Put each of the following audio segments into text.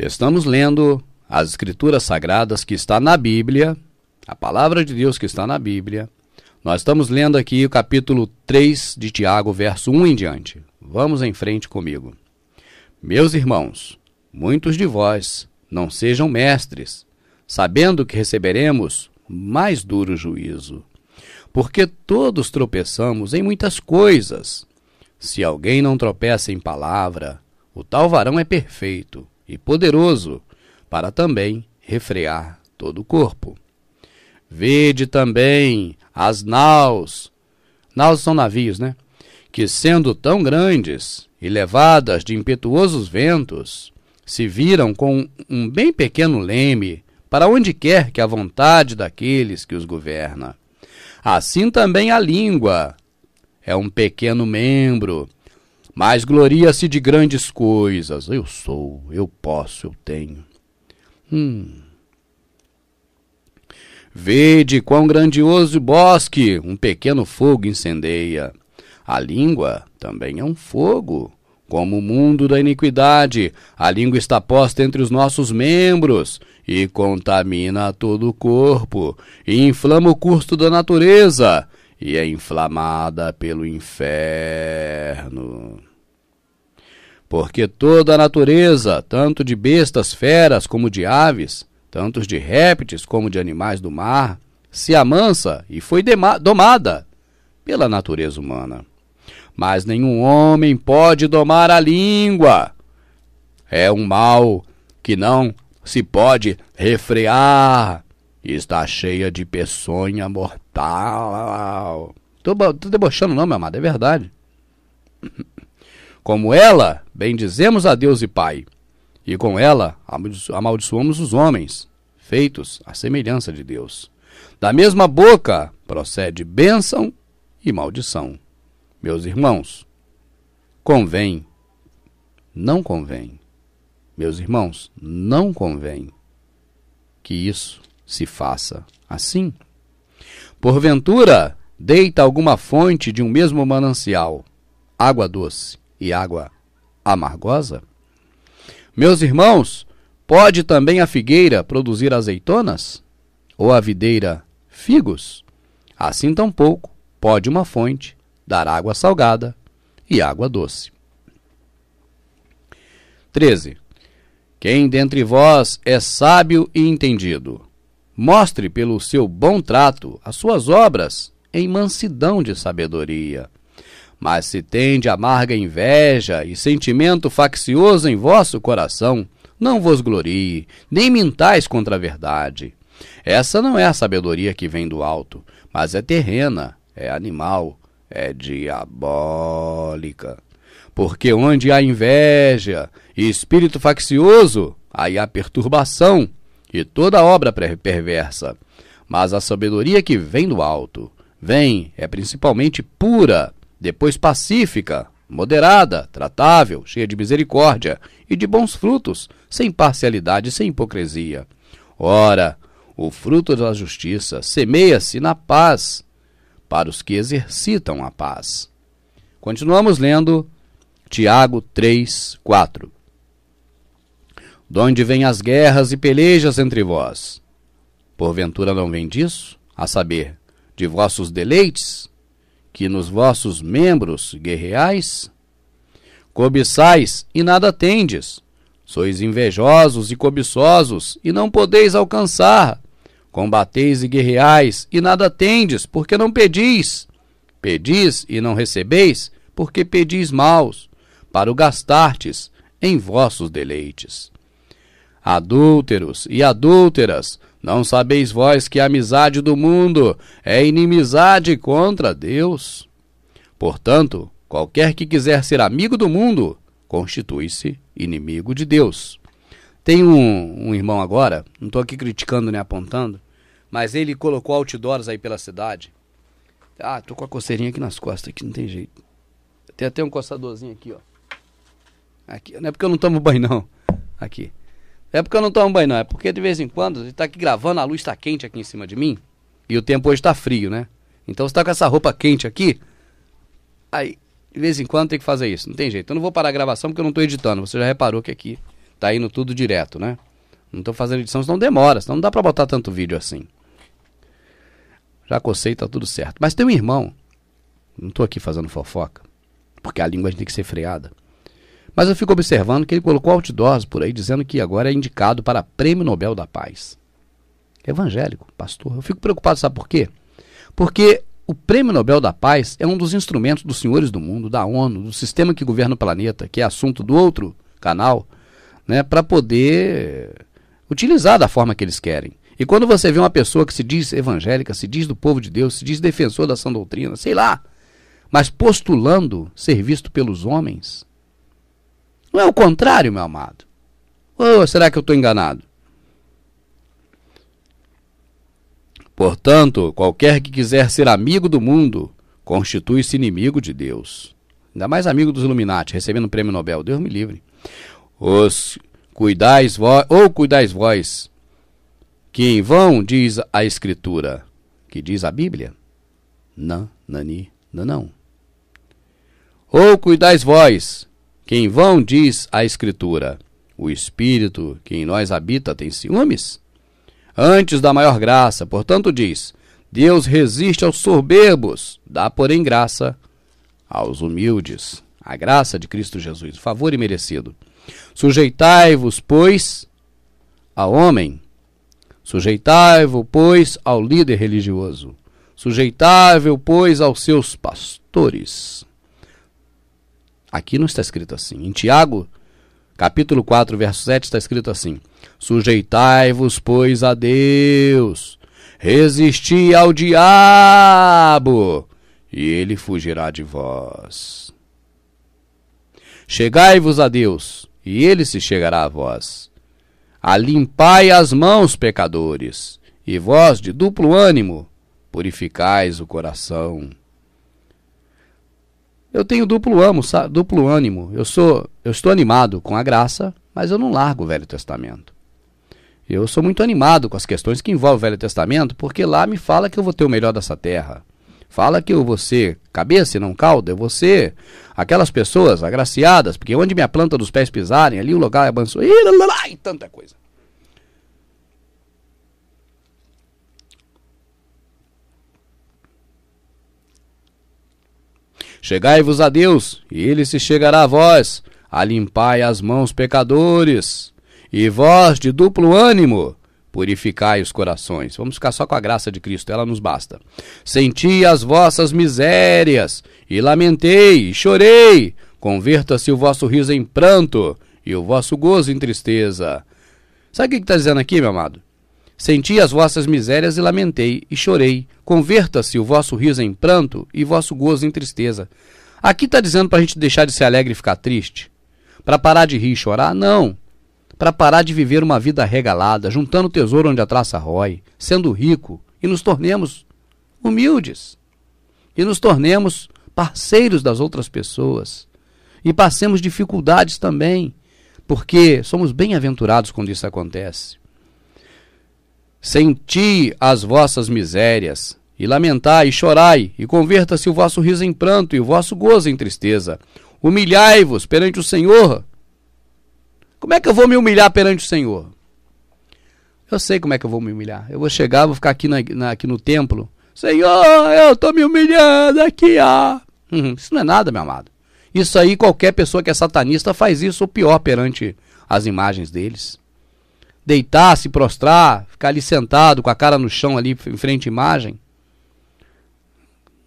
Estamos lendo as Escrituras Sagradas que está na Bíblia, a palavra de Deus que está na Bíblia. Nós estamos lendo aqui o capítulo 3 de Tiago, verso 1 em diante. Vamos em frente comigo. Meus irmãos, muitos de vós não sejam mestres, sabendo que receberemos mais duro juízo. Porque todos tropeçamos em muitas coisas. Se alguém não tropeça em palavra, o tal varão é perfeito, e poderoso para também refrear todo o corpo. Vede também as naus, naus são navios, né? Que sendo tão grandes e levadas de impetuosos ventos, se viram com um bem pequeno leme para onde quer que a vontade daqueles que os governa. Assim também a língua é um pequeno membro mas gloria-se de grandes coisas. Eu sou, eu posso, eu tenho. Hum. Vede quão grandioso bosque um pequeno fogo incendeia. A língua também é um fogo. Como o mundo da iniquidade, a língua está posta entre os nossos membros e contamina todo o corpo, e inflama o curso da natureza, e é inflamada pelo inferno porque toda a natureza, tanto de bestas feras como de aves, tantos de répteis como de animais do mar, se amansa e foi domada pela natureza humana. Mas nenhum homem pode domar a língua. É um mal que não se pode refrear. Está cheia de peçonha mortal. Estou debochando não, meu amado, é verdade. Como ela, bendizemos a Deus e Pai, e com ela amaldiçoamos os homens, feitos à semelhança de Deus. Da mesma boca procede bênção e maldição. Meus irmãos, convém, não convém, meus irmãos, não convém que isso se faça assim. Porventura, deita alguma fonte de um mesmo manancial, água doce, e água amargosa? Meus irmãos, pode também a figueira produzir azeitonas? Ou a videira figos? Assim tampouco pode uma fonte dar água salgada e água doce. 13. Quem dentre vós é sábio e entendido, mostre pelo seu bom trato as suas obras em mansidão de sabedoria, mas se tende amarga inveja e sentimento faccioso em vosso coração, não vos glorie, nem mintais contra a verdade. Essa não é a sabedoria que vem do alto, mas é terrena, é animal, é diabólica. Porque onde há inveja e espírito faccioso, aí há perturbação e toda obra perversa. Mas a sabedoria que vem do alto, vem, é principalmente pura, depois pacífica, moderada, tratável, cheia de misericórdia e de bons frutos, sem parcialidade e sem hipocrisia. Ora, o fruto da justiça semeia-se na paz para os que exercitam a paz. Continuamos lendo Tiago 3, 4. onde vêm as guerras e pelejas entre vós? Porventura não vem disso, a saber, de vossos deleites que nos vossos membros guerreais? Cobiçais e nada tendes. Sois invejosos e cobiçosos e não podeis alcançar. Combateis e guerreais e nada tendes, porque não pedis. Pedis e não recebeis, porque pedis maus, para o gastartes em vossos deleites. Adúlteros e adúlteras, não sabeis vós que a amizade do mundo é inimizade contra Deus? Portanto, qualquer que quiser ser amigo do mundo, constitui-se inimigo de Deus. Tem um, um irmão agora, não estou aqui criticando nem apontando, mas ele colocou outdoors aí pela cidade. Ah, tô com a coceirinha aqui nas costas, aqui não tem jeito. Tem até um coçadorzinho aqui, ó. Aqui, não é porque eu não tomo banho, não. Aqui. É porque eu não tomo banho, não. É porque de vez em quando você tá aqui gravando, a luz está quente aqui em cima de mim. E o tempo hoje está frio, né? Então você tá com essa roupa quente aqui. Aí, de vez em quando tem que fazer isso. Não tem jeito. Eu não vou parar a gravação porque eu não estou editando. Você já reparou que aqui tá indo tudo direto, né? Não estou fazendo edição, senão demora. Senão não dá para botar tanto vídeo assim. Já cocei, tá tudo certo. Mas tem um irmão. Não estou aqui fazendo fofoca. Porque a língua tem que ser freada. Mas eu fico observando que ele colocou outdoors por aí dizendo que agora é indicado para Prêmio Nobel da Paz. Evangélico, pastor. Eu fico preocupado, sabe por quê? Porque o Prêmio Nobel da Paz é um dos instrumentos dos senhores do mundo, da ONU, do sistema que governa o planeta, que é assunto do outro canal, né, para poder utilizar da forma que eles querem. E quando você vê uma pessoa que se diz evangélica, se diz do povo de Deus, se diz defensor da sã doutrina, sei lá, mas postulando ser visto pelos homens, não é o contrário, meu amado. Ou oh, será que eu estou enganado? Portanto, qualquer que quiser ser amigo do mundo constitui-se inimigo de Deus. Ainda mais amigo dos Illuminati, recebendo o prêmio Nobel. Deus me livre. Os cuidais vós, ou cuidais vós, que em vão diz a Escritura, que diz a Bíblia. Não, nani, não, não. Ou cuidais vós, que em vão diz a Escritura: O Espírito que em nós habita tem ciúmes? Antes da maior graça, portanto, diz: Deus resiste aos soberbos, dá, porém, graça aos humildes. A graça de Cristo Jesus, o favor imerecido. Sujeitai-vos, pois, ao homem. Sujeitai-vos, pois, ao líder religioso. Sujeitai-vos, pois, aos seus pastores. Aqui não está escrito assim. Em Tiago, capítulo 4, verso 7, está escrito assim: Sujeitai-vos, pois, a Deus, resisti ao diabo, e ele fugirá de vós. Chegai-vos a Deus, e ele se chegará a vós. Alimpai as mãos, pecadores, e vós, de duplo ânimo, purificais o coração. Eu tenho duplo amo, duplo ânimo. Eu sou, eu estou animado com a graça, mas eu não largo o Velho Testamento. Eu sou muito animado com as questões que envolvem o Velho Testamento, porque lá me fala que eu vou ter o melhor dessa terra. Fala que eu vou ser cabeça e não cauda, eu vou ser aquelas pessoas agraciadas, porque onde minha planta dos pés pisarem, ali o lugar é abençoado, e tanta coisa. Chegai-vos a Deus, e ele se chegará a vós. Alimpai as mãos, pecadores, e vós, de duplo ânimo, purificai os corações. Vamos ficar só com a graça de Cristo, ela nos basta. Senti as vossas misérias, e lamentei, e chorei. Converta-se o vosso riso em pranto, e o vosso gozo em tristeza. Sabe o que está dizendo aqui, meu amado? Senti as vossas misérias e lamentei, e chorei. Converta-se o vosso riso em pranto e vosso gozo em tristeza. Aqui está dizendo para a gente deixar de ser alegre e ficar triste? Para parar de rir e chorar? Não. Para parar de viver uma vida regalada, juntando tesouro onde a traça rói, sendo rico, e nos tornemos humildes. E nos tornemos parceiros das outras pessoas. E passemos dificuldades também, porque somos bem-aventurados quando isso acontece. Senti as vossas misérias, e lamentai, e chorai, e converta-se o vosso riso em pranto e o vosso gozo em tristeza. Humilhai-vos perante o Senhor. Como é que eu vou me humilhar perante o Senhor? Eu sei como é que eu vou me humilhar. Eu vou chegar, vou ficar aqui, na, na, aqui no templo. Senhor, eu estou me humilhando aqui. Ah. isso não é nada, meu amado. Isso aí, qualquer pessoa que é satanista faz isso, ou pior, perante as imagens deles deitar, se prostrar, ficar ali sentado com a cara no chão ali em frente à imagem.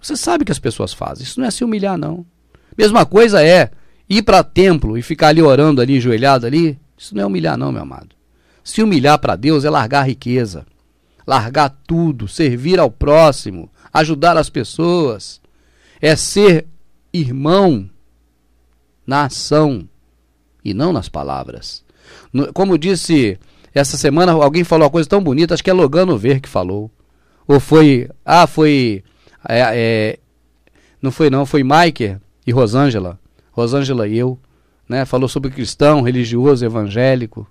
Você sabe que as pessoas fazem. Isso não é se humilhar não. Mesma coisa é ir para templo e ficar ali orando ali ajoelhado ali. Isso não é humilhar não, meu amado. Se humilhar para Deus é largar a riqueza, largar tudo, servir ao próximo, ajudar as pessoas. É ser irmão na ação e não nas palavras. Como disse essa semana alguém falou uma coisa tão bonita, acho que é Logano Ver que falou. Ou foi. Ah, foi. É, é, não foi não, foi Maiker e Rosângela. Rosângela e eu. Né? Falou sobre cristão, religioso, evangélico.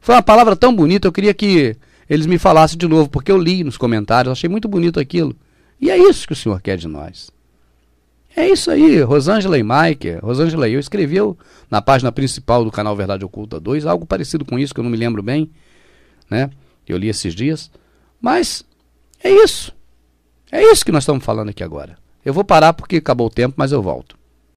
Foi uma palavra tão bonita, eu queria que eles me falassem de novo, porque eu li nos comentários, achei muito bonito aquilo. E é isso que o Senhor quer de nós. É isso aí, Rosângela e Mike. Rosângela e eu escreveu na página principal do canal Verdade Oculta 2 algo parecido com isso, que eu não me lembro bem né? Eu li esses dias. Mas é isso. É isso que nós estamos falando aqui agora. Eu vou parar porque acabou o tempo, mas eu volto.